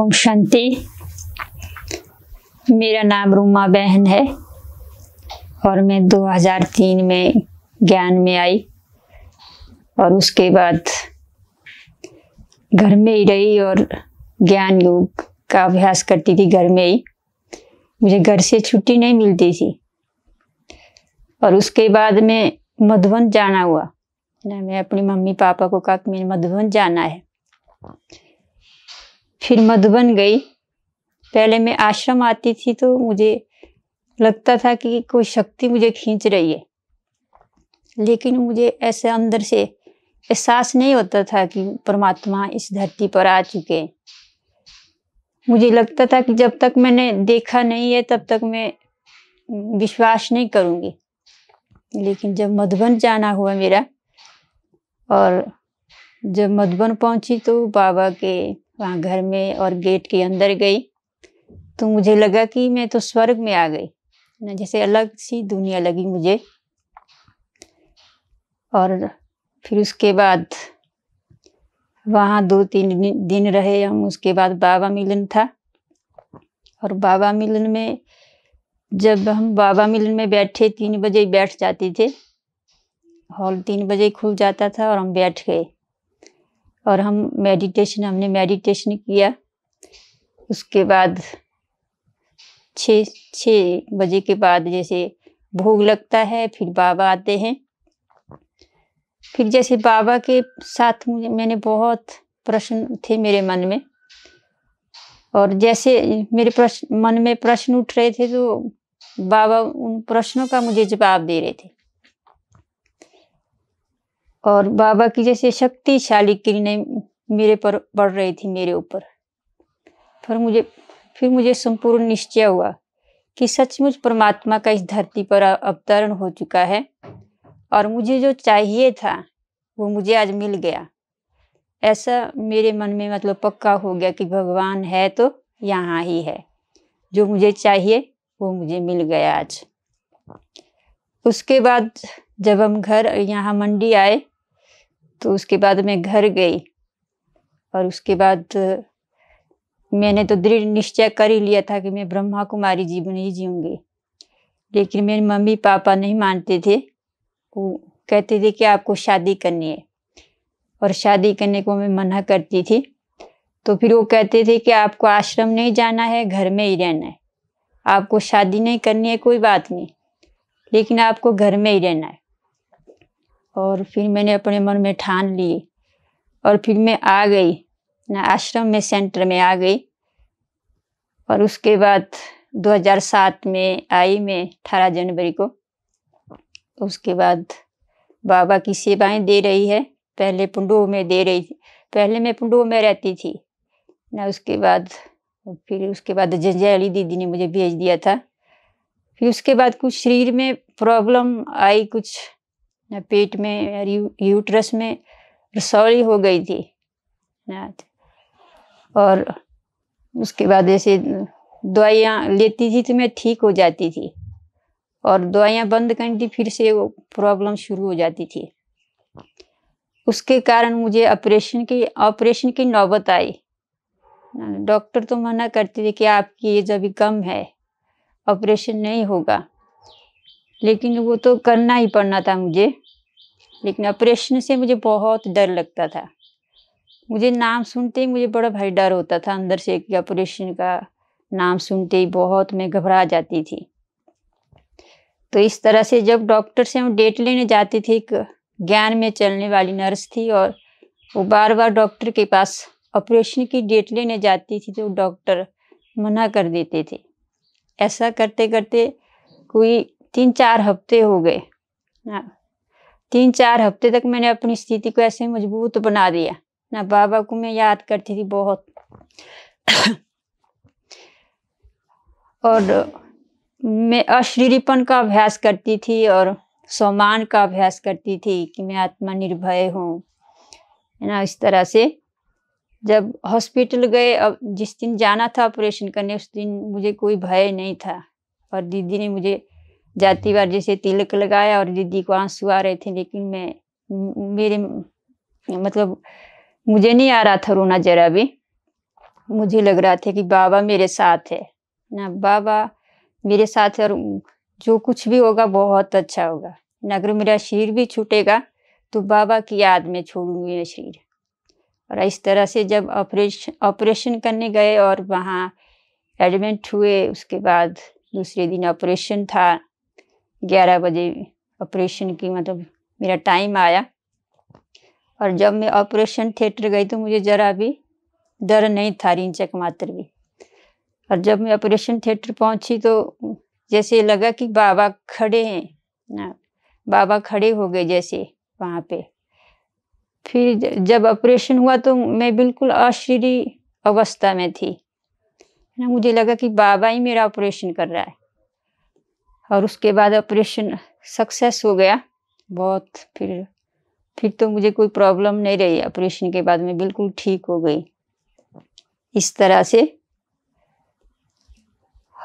ओम शांति मेरा नाम रूमा बहन है और मैं 2003 में ज्ञान में आई और उसके बाद घर में ही रही और ज्ञान योग का अभ्यास करती थी घर में ही मुझे घर से छुट्टी नहीं मिलती थी और उसके बाद में मधुबन जाना हुआ ना मैं अपनी मम्मी पापा को कहा कि मेरे मधुबन जाना है फिर मधुबन गई पहले मैं आश्रम आती थी तो मुझे लगता था कि कोई शक्ति मुझे खींच रही है लेकिन मुझे ऐसे अंदर से एहसास नहीं होता था कि परमात्मा इस धरती पर आ चुके हैं मुझे लगता था कि जब तक मैंने देखा नहीं है तब तक मैं विश्वास नहीं करूंगी लेकिन जब मधुबन जाना हुआ मेरा और जब मधुबन पहुंची तो बाबा के वहाँ घर में और गेट के अंदर गई तो मुझे लगा कि मैं तो स्वर्ग में आ गई ना जैसे अलग सी दुनिया लगी मुझे और फिर उसके बाद वहाँ दो तीन दिन रहे हम उसके बाद बाबा मिलन था और बाबा मिलन में जब हम बाबा मिलन में बैठे तीन बजे बैठ जाते थे हॉल तीन बजे खुल जाता था और हम बैठ गए और हम मेडिटेशन हमने मेडिटेशन किया उसके बाद छ छ बजे के बाद जैसे भोग लगता है फिर बाबा आते हैं फिर जैसे बाबा के साथ मुझे मैंने बहुत प्रश्न थे मेरे मन में और जैसे मेरे प्रश्न मन में प्रश्न उठ रहे थे तो बाबा उन प्रश्नों का मुझे जवाब दे रहे थे और बाबा की जैसे शक्तिशाली किरणें मेरे पर पड़ रही थी मेरे ऊपर फिर मुझे फिर मुझे संपूर्ण निश्चय हुआ कि सचमुच परमात्मा का इस धरती पर अवतरण हो चुका है और मुझे जो चाहिए था वो मुझे आज मिल गया ऐसा मेरे मन में मतलब पक्का हो गया कि भगवान है तो यहाँ ही है जो मुझे चाहिए वो मुझे मिल गया आज उसके बाद जब हम घर यहाँ मंडी आए तो उसके बाद मैं घर गई और उसके बाद मैंने तो दृढ़ निश्चय कर ही लिया था कि मैं ब्रह्मा कुमारी जीवन ही जीऊँगी लेकिन मेरे मम्मी पापा नहीं मानते थे वो कहते थे कि आपको शादी करनी है और शादी करने को मैं मना करती थी तो फिर वो कहते थे कि आपको आश्रम नहीं जाना है घर में ही रहना है आपको शादी नहीं करनी है कोई बात नहीं लेकिन आपको घर में ही रहना है और फिर मैंने अपने मन में ठान लिए और फिर मैं आ गई ना आश्रम में सेंटर में आ गई और उसके बाद 2007 में आई मैं अठारह जनवरी को उसके बाद बाबा की सेवाएं दे रही है पहले पुंडो में दे रही थी पहले मैं पुंडु में रहती थी ना उसके बाद फिर उसके बाद जंजय अली दीदी ने मुझे भेज दिया था फिर उसके बाद कुछ शरीर में प्रॉब्लम आई कुछ ना पेट में यू, यूट्रस में रसौली हो गई थी ना और उसके बाद ऐसे दवाइयाँ लेती थी तो मैं ठीक हो जाती थी और दवाइयाँ बंद करनी थी फिर से वो प्रॉब्लम शुरू हो जाती थी उसके कारण मुझे ऑपरेशन की ऑपरेशन की नौबत आई डॉक्टर तो मना करते थे कि आपकी एज अभी कम है ऑपरेशन नहीं होगा लेकिन वो तो करना ही पड़ना था मुझे लेकिन ऑपरेशन से मुझे बहुत डर लगता था मुझे नाम सुनते ही मुझे बड़ा भारी डर होता था अंदर से कि ऑपरेशन का नाम सुनते ही बहुत मैं घबरा जाती थी तो इस तरह से जब डॉक्टर से हम डेट लेने जाती थे एक ज्ञान में चलने वाली नर्स थी और वो बार बार डॉक्टर के पास ऑपरेशन की डेट लेने जाती थी तो डॉक्टर मना कर देते थे ऐसा करते करते कोई तीन चार हफ्ते हो गए ना हाँ। तीन चार हफ्ते तक मैंने अपनी स्थिति को ऐसे मजबूत बना दिया ना बाबा को मैं याद करती थी बहुत और मैं अशरीरीपन का अभ्यास करती थी और सम्मान का अभ्यास करती थी कि मैं आत्मनिर्भय हूँ है ना इस तरह से जब हॉस्पिटल गए अब जिस दिन जाना था ऑपरेशन करने उस दिन मुझे कोई भय नहीं था और दीदी ने मुझे जाती बार जैसे तिलक लगाया और दीदी को आंसू आ रहे थे लेकिन मैं मेरे मतलब मुझे नहीं आ रहा था रोना जरा भी मुझे लग रहा था कि बाबा मेरे साथ है ना बाबा मेरे साथ और जो कुछ भी होगा बहुत अच्छा होगा ना अगर मेरा शरीर भी छूटेगा तो बाबा की याद में छोड़ूंगी मेरा शरीर और इस तरह से जब ऑपरेशन ऑपरेशन करने गए और वहाँ एडमिट हुए उसके बाद दूसरे दिन ऑपरेशन था ग्यारह बजे ऑपरेशन की मतलब मेरा टाइम आया और जब मैं ऑपरेशन थिएटर गई तो मुझे ज़रा भी डर नहीं था रिंचक मात्र भी और जब मैं ऑपरेशन थिएटर पहुंची तो जैसे लगा कि बाबा खड़े हैं ना बाबा खड़े हो गए जैसे वहाँ पे फिर जब ऑपरेशन हुआ तो मैं बिल्कुल अश्री अवस्था में थी ना मुझे लगा कि बाबा ही मेरा ऑपरेशन कर रहा है और उसके बाद ऑपरेशन सक्सेस हो गया बहुत फिर फिर तो मुझे कोई प्रॉब्लम नहीं रही ऑपरेशन के बाद में बिल्कुल ठीक हो गई इस तरह से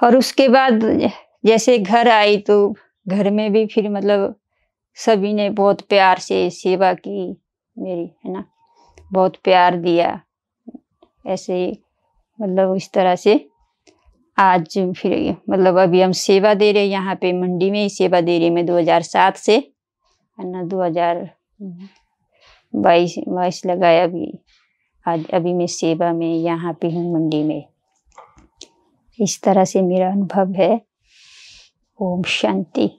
और उसके बाद जैसे घर आई तो घर में भी फिर मतलब सभी ने बहुत प्यार से सेवा की मेरी है ना बहुत प्यार दिया ऐसे मतलब इस तरह से आज फिर मतलब अभी हम सेवा दे रहे यहाँ पे मंडी में ही सेवा दे रही मैं 2007 से है ना हजार बाईस लगाया अभी आज अभी मैं सेवा में यहाँ पे हूँ मंडी में इस तरह से मेरा अनुभव है ओम शांति